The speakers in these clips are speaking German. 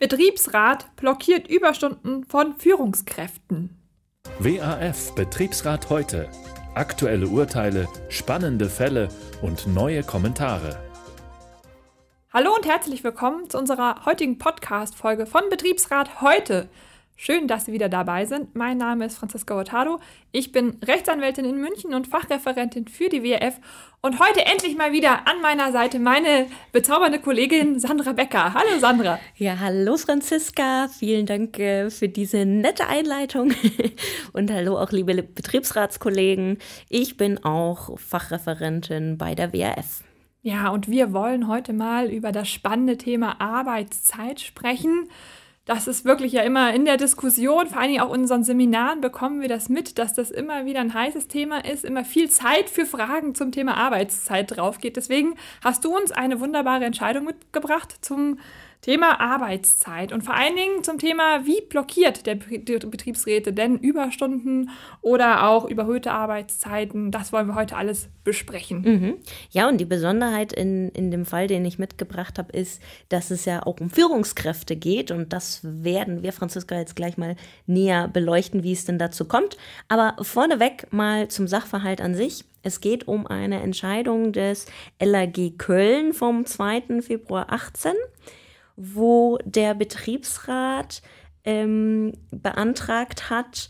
Betriebsrat blockiert Überstunden von Führungskräften. WAF Betriebsrat heute. Aktuelle Urteile, spannende Fälle und neue Kommentare. Hallo und herzlich willkommen zu unserer heutigen Podcast-Folge von Betriebsrat heute. Schön, dass Sie wieder dabei sind. Mein Name ist Franziska Hurtado. Ich bin Rechtsanwältin in München und Fachreferentin für die WRF. Und heute endlich mal wieder an meiner Seite meine bezaubernde Kollegin Sandra Becker. Hallo Sandra. Ja, hallo Franziska. Vielen Dank äh, für diese nette Einleitung. Und hallo auch liebe Betriebsratskollegen. Ich bin auch Fachreferentin bei der WRF. Ja, und wir wollen heute mal über das spannende Thema Arbeitszeit sprechen. Mhm das ist wirklich ja immer in der Diskussion, vor allen Dingen auch in unseren Seminaren bekommen wir das mit, dass das immer wieder ein heißes Thema ist, immer viel Zeit für Fragen zum Thema Arbeitszeit drauf geht. Deswegen hast du uns eine wunderbare Entscheidung mitgebracht zum Thema Arbeitszeit und vor allen Dingen zum Thema, wie blockiert der Betriebsräte denn Überstunden oder auch überhöhte Arbeitszeiten. Das wollen wir heute alles besprechen. Mhm. Ja, und die Besonderheit in, in dem Fall, den ich mitgebracht habe, ist, dass es ja auch um Führungskräfte geht und das werden wir, Franziska, jetzt gleich mal näher beleuchten, wie es denn dazu kommt. Aber vorneweg mal zum Sachverhalt an sich. Es geht um eine Entscheidung des LAG Köln vom 2. Februar 18 wo der Betriebsrat ähm, beantragt hat,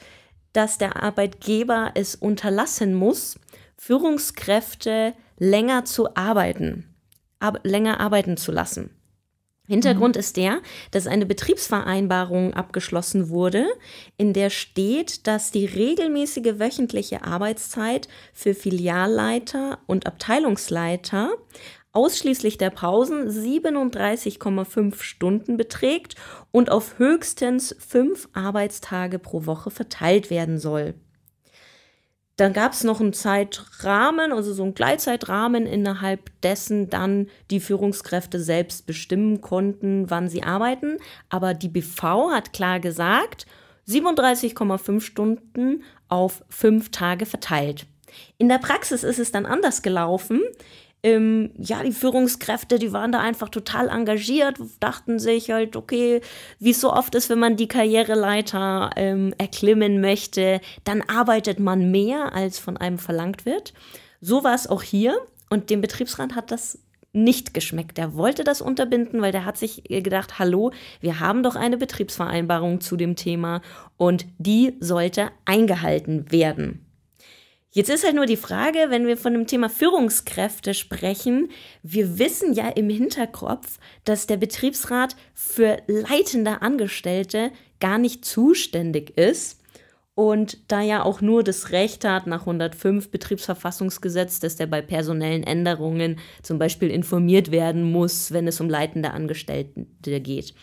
dass der Arbeitgeber es unterlassen muss, Führungskräfte länger zu arbeiten, ab, länger arbeiten zu lassen. Hintergrund mhm. ist der, dass eine Betriebsvereinbarung abgeschlossen wurde, in der steht, dass die regelmäßige wöchentliche Arbeitszeit für Filialleiter und Abteilungsleiter ausschließlich der Pausen 37,5 Stunden beträgt und auf höchstens fünf Arbeitstage pro Woche verteilt werden soll. Dann gab es noch einen Zeitrahmen, also so einen Gleitzeitrahmen, innerhalb dessen dann die Führungskräfte selbst bestimmen konnten, wann sie arbeiten. Aber die BV hat klar gesagt, 37,5 Stunden auf fünf Tage verteilt. In der Praxis ist es dann anders gelaufen ähm, ja, die Führungskräfte, die waren da einfach total engagiert, dachten sich halt, okay, wie es so oft ist, wenn man die Karriereleiter ähm, erklimmen möchte, dann arbeitet man mehr, als von einem verlangt wird. So war es auch hier und dem Betriebsrat hat das nicht geschmeckt. Der wollte das unterbinden, weil der hat sich äh, gedacht, hallo, wir haben doch eine Betriebsvereinbarung zu dem Thema und die sollte eingehalten werden. Jetzt ist halt nur die Frage, wenn wir von dem Thema Führungskräfte sprechen, wir wissen ja im Hinterkopf, dass der Betriebsrat für leitende Angestellte gar nicht zuständig ist und da ja auch nur das Recht hat nach 105 Betriebsverfassungsgesetz, dass der bei personellen Änderungen zum Beispiel informiert werden muss, wenn es um leitende Angestellte geht.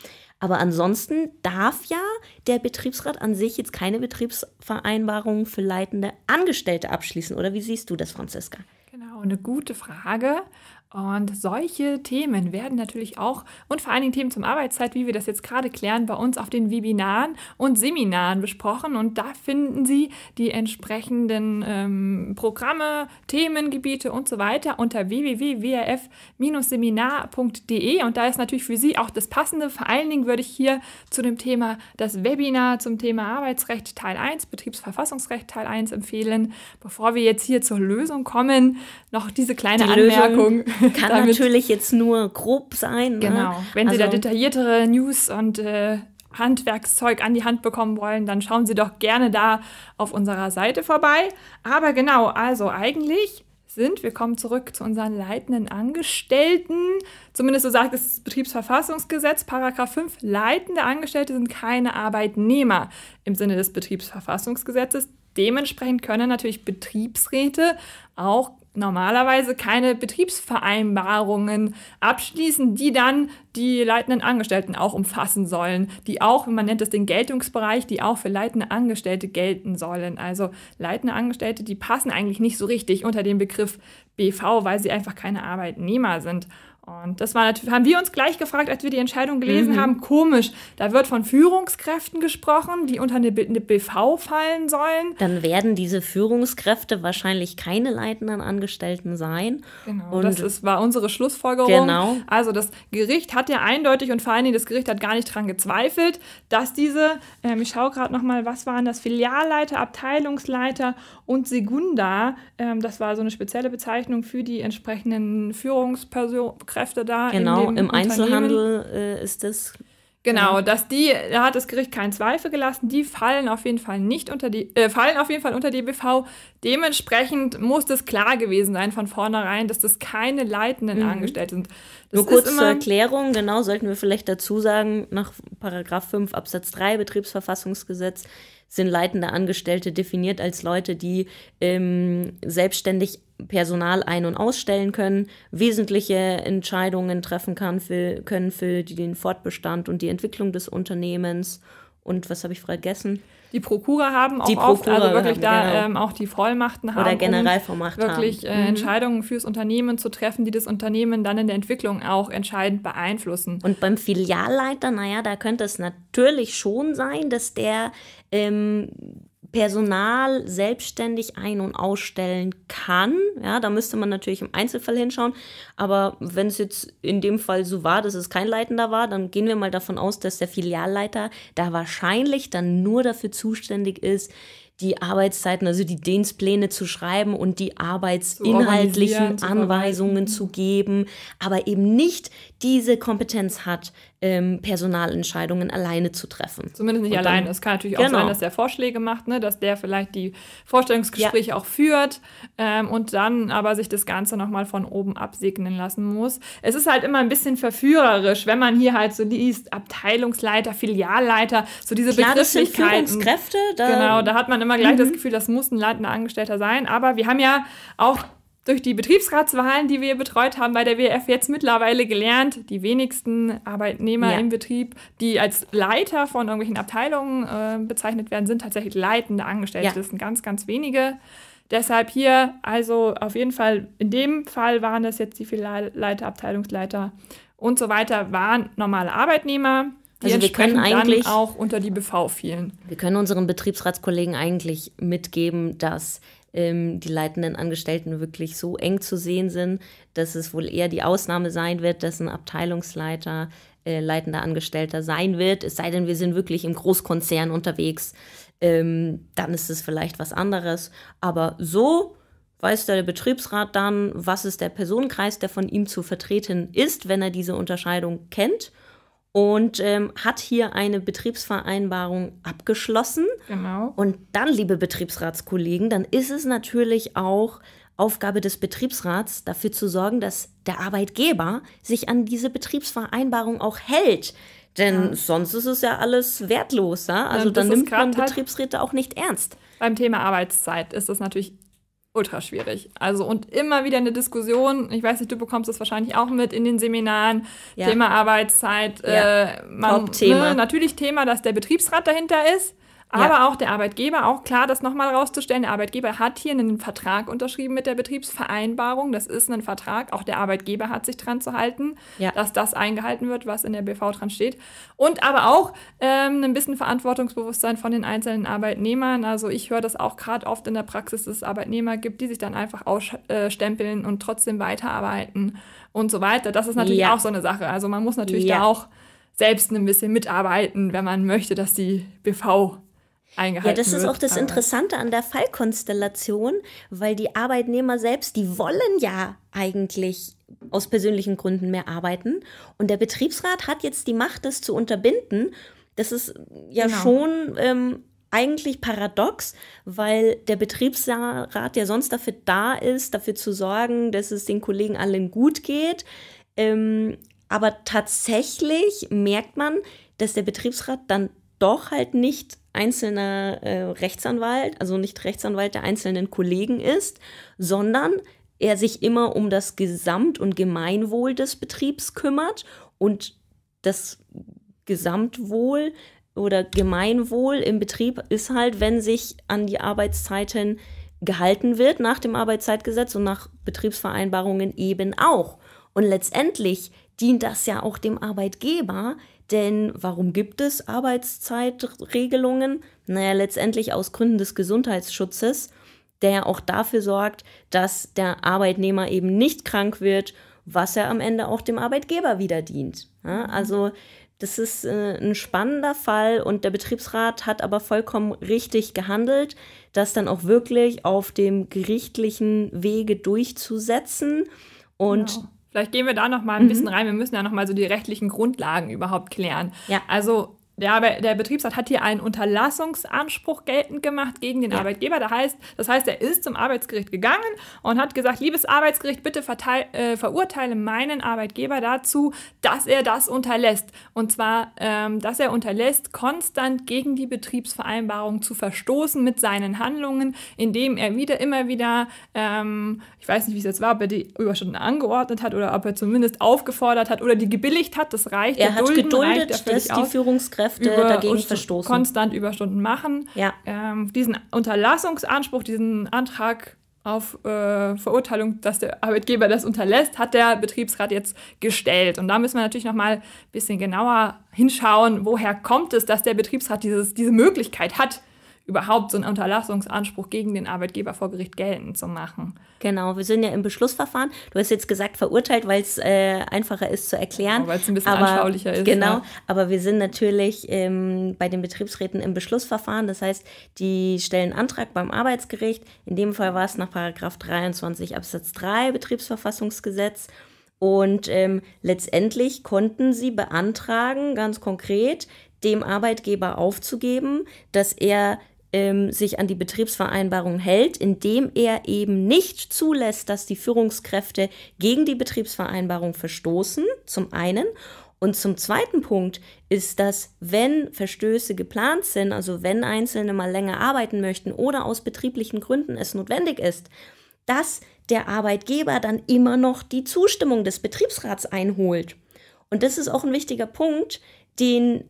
Aber ansonsten darf ja der Betriebsrat an sich jetzt keine Betriebsvereinbarung für leitende Angestellte abschließen. Oder wie siehst du das, Franziska? Genau, eine gute Frage. Und solche Themen werden natürlich auch und vor allen Dingen Themen zum Arbeitszeit, wie wir das jetzt gerade klären, bei uns auf den Webinaren und Seminaren besprochen. Und da finden Sie die entsprechenden ähm, Programme, Themengebiete und so weiter unter www.wrf-seminar.de. Und da ist natürlich für Sie auch das Passende. Vor allen Dingen würde ich hier zu dem Thema das Webinar zum Thema Arbeitsrecht Teil 1, Betriebsverfassungsrecht Teil 1 empfehlen. Bevor wir jetzt hier zur Lösung kommen, noch diese kleine die Anmerkung. Lösung Kann damit, natürlich jetzt nur grob sein. Ne? Genau. Ne? Wenn Sie also, da detailliertere News und äh, Handwerkszeug an die Hand bekommen wollen, dann schauen Sie doch gerne da auf unserer Seite vorbei. Aber genau, also eigentlich sind, wir kommen zurück zu unseren leitenden Angestellten. Zumindest so sagt es das Betriebsverfassungsgesetz, Paragraph 5, leitende Angestellte sind keine Arbeitnehmer im Sinne des Betriebsverfassungsgesetzes. Dementsprechend können natürlich Betriebsräte auch normalerweise keine Betriebsvereinbarungen abschließen, die dann die leitenden Angestellten auch umfassen sollen, die auch, man nennt es den Geltungsbereich, die auch für leitende Angestellte gelten sollen. Also leitende Angestellte, die passen eigentlich nicht so richtig unter den Begriff BV, weil sie einfach keine Arbeitnehmer sind. Und das war natürlich, haben wir uns gleich gefragt, als wir die Entscheidung gelesen mhm. haben, komisch, da wird von Führungskräften gesprochen, die unter eine, BV fallen sollen. Dann werden diese Führungskräfte wahrscheinlich keine leitenden Angestellten sein. Genau, und das ist, war unsere Schlussfolgerung. Genau. Also das Gericht hat ja eindeutig und vor allen Dingen das Gericht hat gar nicht daran gezweifelt, dass diese, äh, ich schaue gerade nochmal, was waren das, Filialleiter, Abteilungsleiter und Segunda, äh, das war so eine spezielle Bezeichnung für die entsprechenden Führungskräfte, Führungskräfte da. Genau, im Einzelhandel äh, ist das. Genau, genau, dass die, da hat das Gericht keinen Zweifel gelassen, die fallen auf jeden Fall nicht unter die, äh, fallen auf jeden Fall unter die BV. Dementsprechend muss das klar gewesen sein von vornherein, dass das keine leitenden mhm. Angestellte sind. Das Nur kurz zur Erklärung, genau, sollten wir vielleicht dazu sagen, nach Paragraph 5 Absatz 3 Betriebsverfassungsgesetz sind leitende Angestellte definiert als Leute, die ähm, selbstständig Personal ein- und ausstellen können, wesentliche Entscheidungen treffen kann für, können für den Fortbestand und die Entwicklung des Unternehmens. Und was habe ich vergessen? Die Prokura haben auch die oft, also wirklich haben, genau. da genau. ähm, auch die Vollmachten haben. Oder Generalvollmacht um Wirklich haben. Äh, mhm. Entscheidungen fürs Unternehmen zu treffen, die das Unternehmen dann in der Entwicklung auch entscheidend beeinflussen. Und beim Filialleiter, naja, da könnte es natürlich schon sein, dass der ähm, Personal selbstständig ein- und ausstellen kann. Ja, da müsste man natürlich im Einzelfall hinschauen. Aber wenn es jetzt in dem Fall so war, dass es kein Leitender war, dann gehen wir mal davon aus, dass der Filialleiter da wahrscheinlich dann nur dafür zuständig ist, die Arbeitszeiten, also die Dienstpläne zu schreiben und die arbeitsinhaltlichen zu Anweisungen zu geben, aber eben nicht diese Kompetenz hat, ähm, Personalentscheidungen alleine zu treffen. Zumindest nicht alleine. Es kann natürlich genau. auch sein, dass der Vorschläge macht, ne? dass der vielleicht die Vorstellungsgespräche ja. auch führt ähm, und dann aber sich das Ganze nochmal von oben absegnen lassen muss. Es ist halt immer ein bisschen verführerisch, wenn man hier halt so liest, Abteilungsleiter, Filialleiter, so diese Klar, Begrifflichkeiten. Das sind Da genau, da hat man immer gleich mhm. das Gefühl, das muss ein leitender Angestellter sein. Aber wir haben ja auch durch die Betriebsratswahlen, die wir betreut haben bei der WF, jetzt mittlerweile gelernt, die wenigsten Arbeitnehmer ja. im Betrieb, die als Leiter von irgendwelchen Abteilungen äh, bezeichnet werden, sind tatsächlich leitende Angestellte. Ja. Das sind ganz, ganz wenige. Deshalb hier, also auf jeden Fall, in dem Fall waren das jetzt die viele Leiter, Abteilungsleiter und so weiter, waren normale Arbeitnehmer. Die also wir können eigentlich auch unter die BV fielen. Wir können unseren Betriebsratskollegen eigentlich mitgeben, dass ähm, die leitenden Angestellten wirklich so eng zu sehen sind, dass es wohl eher die Ausnahme sein wird, dass ein Abteilungsleiter äh, leitender Angestellter sein wird. Es sei denn, wir sind wirklich im Großkonzern unterwegs, ähm, dann ist es vielleicht was anderes. Aber so weiß der Betriebsrat dann, was ist der Personenkreis, der von ihm zu vertreten ist, wenn er diese Unterscheidung kennt und ähm, hat hier eine Betriebsvereinbarung abgeschlossen. Genau. Und dann, liebe Betriebsratskollegen, dann ist es natürlich auch Aufgabe des Betriebsrats, dafür zu sorgen, dass der Arbeitgeber sich an diese Betriebsvereinbarung auch hält. Denn ja. sonst ist es ja alles wertlos. Ja? Also ja, dann nimmt man halt Betriebsräte auch nicht ernst. Beim Thema Arbeitszeit ist es natürlich ultra schwierig. Also und immer wieder eine Diskussion. Ich weiß nicht, du bekommst das wahrscheinlich auch mit in den Seminaren. Ja. Thema Arbeitszeit. Ja. Äh, man, Thema. Ne, natürlich Thema, dass der Betriebsrat dahinter ist. Aber ja. auch der Arbeitgeber, auch klar, das nochmal rauszustellen, der Arbeitgeber hat hier einen Vertrag unterschrieben mit der Betriebsvereinbarung. Das ist ein Vertrag. Auch der Arbeitgeber hat sich dran zu halten, ja. dass das eingehalten wird, was in der BV dran steht. Und aber auch ähm, ein bisschen Verantwortungsbewusstsein von den einzelnen Arbeitnehmern. Also ich höre das auch gerade oft in der Praxis, dass es Arbeitnehmer gibt, die sich dann einfach ausstempeln und trotzdem weiterarbeiten und so weiter. Das ist natürlich ja. auch so eine Sache. Also man muss natürlich da auch selbst ein bisschen mitarbeiten, wenn man möchte, dass die BV eingehalten Ja, das ist wird, auch das Interessante an der Fallkonstellation, weil die Arbeitnehmer selbst, die wollen ja eigentlich aus persönlichen Gründen mehr arbeiten. Und der Betriebsrat hat jetzt die Macht, das zu unterbinden. Das ist ja genau. schon ähm, eigentlich paradox, weil der Betriebsrat ja sonst dafür da ist, dafür zu sorgen, dass es den Kollegen allen gut geht. Ähm, aber tatsächlich merkt man, dass der Betriebsrat dann doch halt nicht einzelner äh, Rechtsanwalt, also nicht Rechtsanwalt der einzelnen Kollegen ist, sondern er sich immer um das Gesamt- und Gemeinwohl des Betriebs kümmert und das Gesamtwohl oder Gemeinwohl im Betrieb ist halt, wenn sich an die Arbeitszeiten gehalten wird nach dem Arbeitszeitgesetz und nach Betriebsvereinbarungen eben auch. Und letztendlich dient das ja auch dem Arbeitgeber, denn warum gibt es Arbeitszeitregelungen? Naja, letztendlich aus Gründen des Gesundheitsschutzes, der ja auch dafür sorgt, dass der Arbeitnehmer eben nicht krank wird, was ja am Ende auch dem Arbeitgeber wieder dient. Ja, mhm. also das ist äh, ein spannender Fall und der Betriebsrat hat aber vollkommen richtig gehandelt, das dann auch wirklich auf dem gerichtlichen Wege durchzusetzen. Und genau. Vielleicht gehen wir da noch mal ein mhm. bisschen rein. Wir müssen ja noch mal so die rechtlichen Grundlagen überhaupt klären. Ja. Also der, Arbe der Betriebsrat hat hier einen Unterlassungsanspruch geltend gemacht gegen den ja. Arbeitgeber. Das heißt, das heißt, er ist zum Arbeitsgericht gegangen und hat gesagt, liebes Arbeitsgericht, bitte äh, verurteile meinen Arbeitgeber dazu, dass er das unterlässt. Und zwar, ähm, dass er unterlässt, konstant gegen die Betriebsvereinbarung zu verstoßen mit seinen Handlungen, indem er wieder immer wieder, ähm, ich weiß nicht, wie es jetzt war, ob er die Überstunden angeordnet hat oder ob er zumindest aufgefordert hat oder die gebilligt hat. Das reicht. Er hat geduldet, dass die Führungskräfte Kräfte über dagegen verstoßen. Konstant Überstunden machen. Ja. Ähm, diesen Unterlassungsanspruch, diesen Antrag auf äh, Verurteilung, dass der Arbeitgeber das unterlässt, hat der Betriebsrat jetzt gestellt. Und da müssen wir natürlich nochmal ein bisschen genauer hinschauen, woher kommt es, dass der Betriebsrat dieses, diese Möglichkeit hat, überhaupt so einen Unterlassungsanspruch gegen den Arbeitgeber vor Gericht geltend zu machen. Genau, wir sind ja im Beschlussverfahren. Du hast jetzt gesagt, verurteilt, weil es äh, einfacher ist zu erklären. Genau, weil es ein bisschen aber, anschaulicher ist. Genau, ja. aber wir sind natürlich ähm, bei den Betriebsräten im Beschlussverfahren. Das heißt, die stellen Antrag beim Arbeitsgericht. In dem Fall war es nach 23 Absatz 3 Betriebsverfassungsgesetz. Und ähm, letztendlich konnten sie beantragen, ganz konkret, dem Arbeitgeber aufzugeben, dass er ähm, sich an die Betriebsvereinbarung hält, indem er eben nicht zulässt, dass die Führungskräfte gegen die Betriebsvereinbarung verstoßen, zum einen. Und zum zweiten Punkt ist, dass wenn Verstöße geplant sind, also wenn Einzelne mal länger arbeiten möchten oder aus betrieblichen Gründen es notwendig ist, dass der Arbeitgeber dann immer noch die Zustimmung des Betriebsrats einholt. Und das ist auch ein wichtiger Punkt, den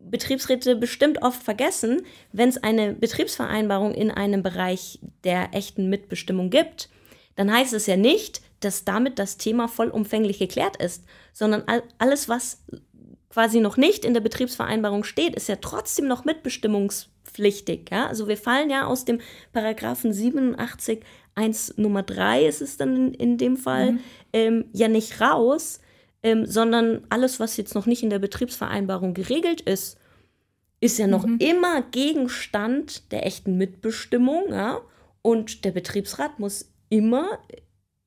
Betriebsräte bestimmt oft vergessen, wenn es eine Betriebsvereinbarung in einem Bereich der echten Mitbestimmung gibt, dann heißt es ja nicht, dass damit das Thema vollumfänglich geklärt ist, sondern alles, was quasi noch nicht in der Betriebsvereinbarung steht, ist ja trotzdem noch mitbestimmungspflichtig. Ja? Also wir fallen ja aus dem Paragraphen 87 1 Nummer 3 ist es dann in, in dem Fall, mhm. ähm, ja nicht raus, ähm, sondern alles, was jetzt noch nicht in der Betriebsvereinbarung geregelt ist, ist ja noch mhm. immer Gegenstand der echten Mitbestimmung. Ja? Und der Betriebsrat muss immer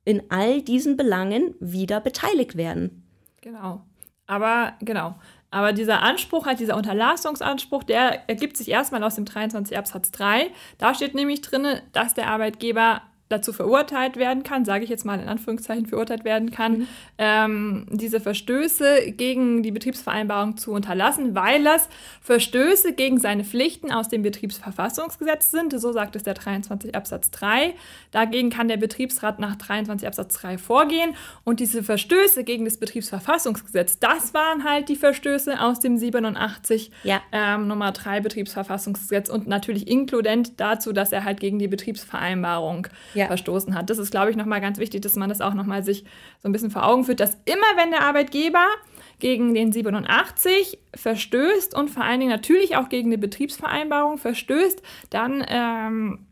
in all diesen Belangen wieder beteiligt werden. Genau. Aber genau. Aber dieser Anspruch, halt dieser Unterlassungsanspruch, der ergibt sich erstmal aus dem 23 Absatz 3. Da steht nämlich drin, dass der Arbeitgeber dazu verurteilt werden kann, sage ich jetzt mal in Anführungszeichen verurteilt werden kann, mhm. ähm, diese Verstöße gegen die Betriebsvereinbarung zu unterlassen, weil das Verstöße gegen seine Pflichten aus dem Betriebsverfassungsgesetz sind. So sagt es der 23 Absatz 3. Dagegen kann der Betriebsrat nach 23 Absatz 3 vorgehen. Und diese Verstöße gegen das Betriebsverfassungsgesetz, das waren halt die Verstöße aus dem 87 ja. ähm, Nummer 3 Betriebsverfassungsgesetz und natürlich inkludent dazu, dass er halt gegen die Betriebsvereinbarung ja ja. verstoßen hat. Das ist, glaube ich, nochmal ganz wichtig, dass man das auch nochmal sich so ein bisschen vor Augen führt, dass immer, wenn der Arbeitgeber gegen den 87 verstößt und vor allen Dingen natürlich auch gegen eine Betriebsvereinbarung verstößt, dann ähm,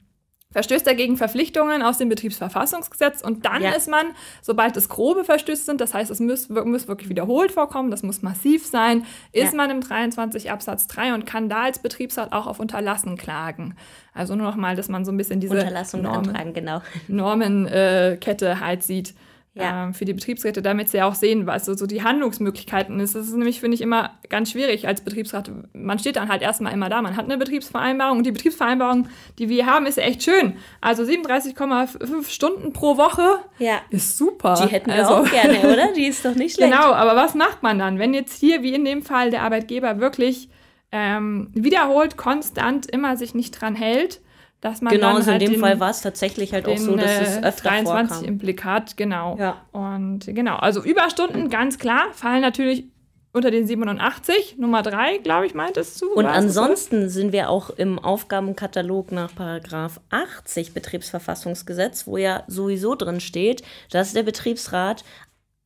verstößt dagegen Verpflichtungen aus dem Betriebsverfassungsgesetz und dann ja. ist man, sobald es grobe Verstöße sind, das heißt, es muss, muss wirklich wiederholt vorkommen, das muss massiv sein, ist ja. man im 23 Absatz 3 und kann da als Betriebsrat auch auf Unterlassen klagen. Also nur nochmal, dass man so ein bisschen diese Unterlassung genau. Normenkette äh, halt sieht ja. ähm, für die Betriebsräte, damit sie auch sehen, was so, so die Handlungsmöglichkeiten ist. Das ist nämlich, finde ich, immer ganz schwierig als Betriebsrat. Man steht dann halt erstmal immer da. Man hat eine Betriebsvereinbarung und die Betriebsvereinbarung, die wir haben, ist echt schön. Also 37,5 Stunden pro Woche ja. ist super. Die hätten wir also. auch gerne, oder? Die ist doch nicht schlecht. Genau, aber was macht man dann, wenn jetzt hier, wie in dem Fall, der Arbeitgeber wirklich ähm, wiederholt, konstant immer sich nicht dran hält? dass man genau, also halt in dem Fall war es tatsächlich halt den, auch so, dass äh, es öfter 23 vorkam. Implikat, genau. Ja. Und genau, also Überstunden, ganz klar, fallen natürlich unter den 87, Nummer 3, glaube ich, meint es zu. Und ansonsten so? sind wir auch im Aufgabenkatalog nach Paragraph 80 Betriebsverfassungsgesetz, wo ja sowieso drin steht, dass der Betriebsrat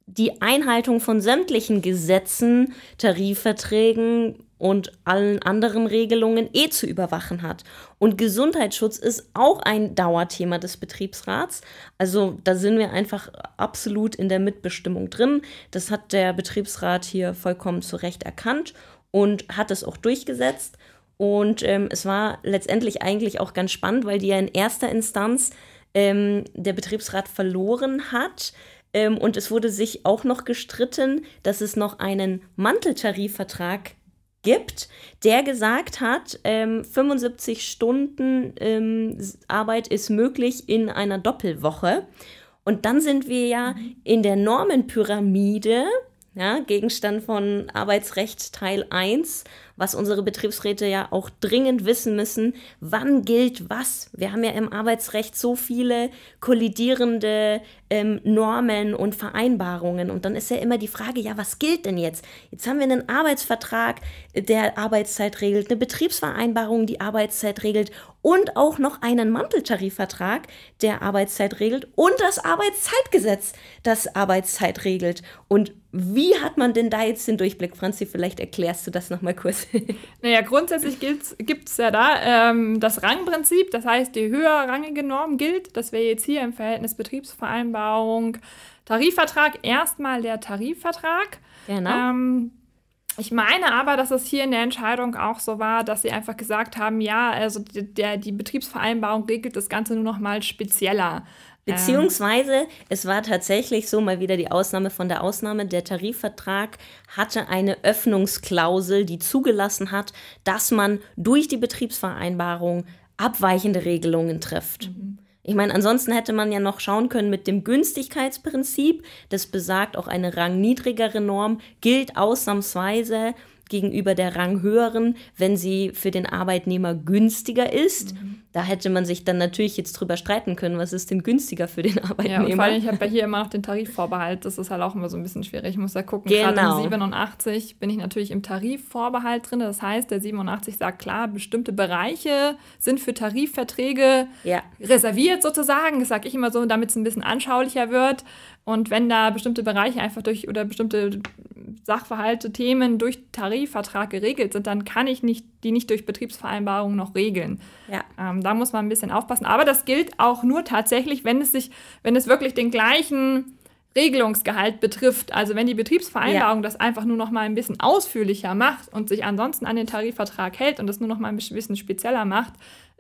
die Einhaltung von sämtlichen Gesetzen, Tarifverträgen und allen anderen Regelungen eh zu überwachen hat. Und Gesundheitsschutz ist auch ein Dauerthema des Betriebsrats. Also da sind wir einfach absolut in der Mitbestimmung drin. Das hat der Betriebsrat hier vollkommen zu Recht erkannt und hat es auch durchgesetzt. Und ähm, es war letztendlich eigentlich auch ganz spannend, weil die ja in erster Instanz ähm, der Betriebsrat verloren hat ähm, und es wurde sich auch noch gestritten, dass es noch einen Manteltarifvertrag gibt, der gesagt hat, ähm, 75 Stunden ähm, Arbeit ist möglich in einer Doppelwoche. Und dann sind wir ja in der Normenpyramide, ja, Gegenstand von Arbeitsrecht Teil 1, was unsere Betriebsräte ja auch dringend wissen müssen, wann gilt was. Wir haben ja im Arbeitsrecht so viele kollidierende ähm, Normen und Vereinbarungen. Und dann ist ja immer die Frage, ja, was gilt denn jetzt? Jetzt haben wir einen Arbeitsvertrag, der Arbeitszeit regelt, eine Betriebsvereinbarung, die Arbeitszeit regelt und auch noch einen Manteltarifvertrag, der Arbeitszeit regelt und das Arbeitszeitgesetz, das Arbeitszeit regelt. Und wie hat man denn da jetzt den Durchblick? Franzi, vielleicht erklärst du das nochmal kurz. naja, grundsätzlich gibt es ja da ähm, das Rangprinzip. Das heißt, die höher rangige Norm gilt. Das wäre jetzt hier im Verhältnis Betriebsvereinbarung, Tarifvertrag erstmal der Tarifvertrag. Genau. Ähm, ich meine aber, dass es hier in der Entscheidung auch so war, dass sie einfach gesagt haben, ja, also der, die Betriebsvereinbarung regelt das Ganze nur noch mal spezieller. Ähm. Beziehungsweise, ähm. es war tatsächlich so mal wieder die Ausnahme von der Ausnahme. Der Tarifvertrag hatte eine Öffnungsklausel, die zugelassen hat, dass man durch die Betriebsvereinbarung abweichende Regelungen trifft. Mhm. Ich meine, ansonsten hätte man ja noch schauen können mit dem Günstigkeitsprinzip. Das besagt, auch eine rangniedrigere Norm gilt ausnahmsweise gegenüber der ranghöheren, wenn sie für den Arbeitnehmer günstiger ist. Mhm. Da hätte man sich dann natürlich jetzt drüber streiten können, was ist denn günstiger für den Arbeitnehmer. Ja, und vor allem, ich habe ja hier immer noch den Tarifvorbehalt. Das ist halt auch immer so ein bisschen schwierig. Ich muss da gucken. Genau. Gerade um 87 bin ich natürlich im Tarifvorbehalt drin. Das heißt, der 87 sagt klar, bestimmte Bereiche sind für Tarifverträge ja. reserviert sozusagen. Das sage ich immer so, damit es ein bisschen anschaulicher wird. Und wenn da bestimmte Bereiche einfach durch oder bestimmte Sachverhalte, Themen durch Tarifvertrag geregelt sind, dann kann ich nicht, die nicht durch Betriebsvereinbarung noch regeln. Ja. Ähm, da muss man ein bisschen aufpassen. Aber das gilt auch nur tatsächlich, wenn es sich, wenn es wirklich den gleichen Regelungsgehalt betrifft. Also wenn die Betriebsvereinbarung ja. das einfach nur noch mal ein bisschen ausführlicher macht und sich ansonsten an den Tarifvertrag hält und das nur noch mal ein bisschen spezieller macht,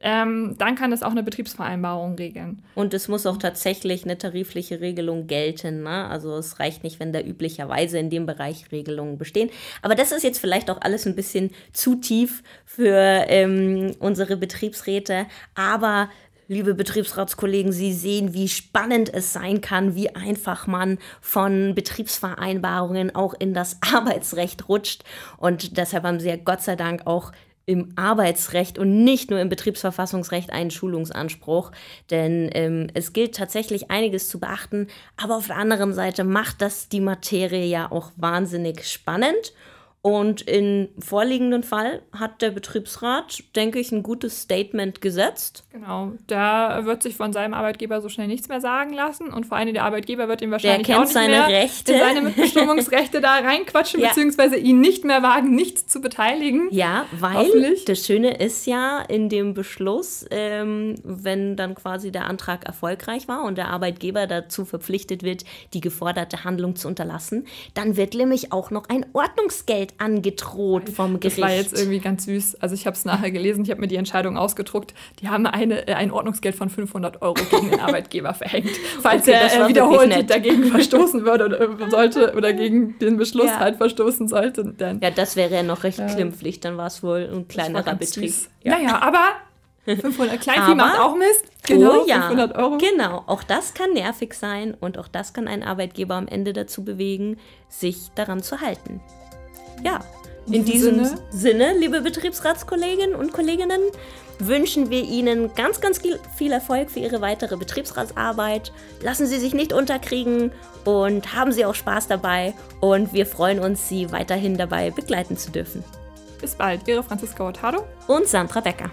ähm, dann kann das auch eine Betriebsvereinbarung regeln. Und es muss auch tatsächlich eine tarifliche Regelung gelten. Ne? Also es reicht nicht, wenn da üblicherweise in dem Bereich Regelungen bestehen. Aber das ist jetzt vielleicht auch alles ein bisschen zu tief für ähm, unsere Betriebsräte. Aber liebe Betriebsratskollegen, Sie sehen, wie spannend es sein kann, wie einfach man von Betriebsvereinbarungen auch in das Arbeitsrecht rutscht. Und deshalb haben Sie ja Gott sei Dank auch im Arbeitsrecht und nicht nur im Betriebsverfassungsrecht einen Schulungsanspruch. Denn ähm, es gilt tatsächlich einiges zu beachten, aber auf der anderen Seite macht das die Materie ja auch wahnsinnig spannend. Und im vorliegenden Fall hat der Betriebsrat, denke ich, ein gutes Statement gesetzt. Genau, da wird sich von seinem Arbeitgeber so schnell nichts mehr sagen lassen und vor allem der Arbeitgeber wird ihm wahrscheinlich der kennt auch nicht seine mehr Rechte. in seine Mitbestimmungsrechte da reinquatschen, ja. beziehungsweise ihn nicht mehr wagen, nichts zu beteiligen. Ja, weil das Schöne ist ja in dem Beschluss, ähm, wenn dann quasi der Antrag erfolgreich war und der Arbeitgeber dazu verpflichtet wird, die geforderte Handlung zu unterlassen, dann wird nämlich auch noch ein Ordnungsgeld angedroht vom Gericht. Das war jetzt irgendwie ganz süß. Also ich habe es nachher gelesen, ich habe mir die Entscheidung ausgedruckt. Die haben eine, äh, ein Ordnungsgeld von 500 Euro gegen den Arbeitgeber verhängt, falls okay, er wiederholt dagegen verstoßen würde oder äh, sollte oder gegen den Beschluss ja. halt verstoßen sollte. Dann, ja, das wäre ja noch recht äh, klimpflich. Dann war es wohl ein kleinerer Betrieb. Ja. Naja, aber 500 Kleinvieh macht auch Mist. Oh genau, oh ja, 500 Euro. Genau, auch das kann nervig sein und auch das kann einen Arbeitgeber am Ende dazu bewegen, sich daran zu halten ja, in diesem Sinne. Sinne, liebe Betriebsratskolleginnen und Kolleginnen, wünschen wir Ihnen ganz, ganz viel Erfolg für Ihre weitere Betriebsratsarbeit. Lassen Sie sich nicht unterkriegen und haben Sie auch Spaß dabei. Und wir freuen uns, Sie weiterhin dabei begleiten zu dürfen. Bis bald, Ihre Franziska Hurtado und Sandra Becker.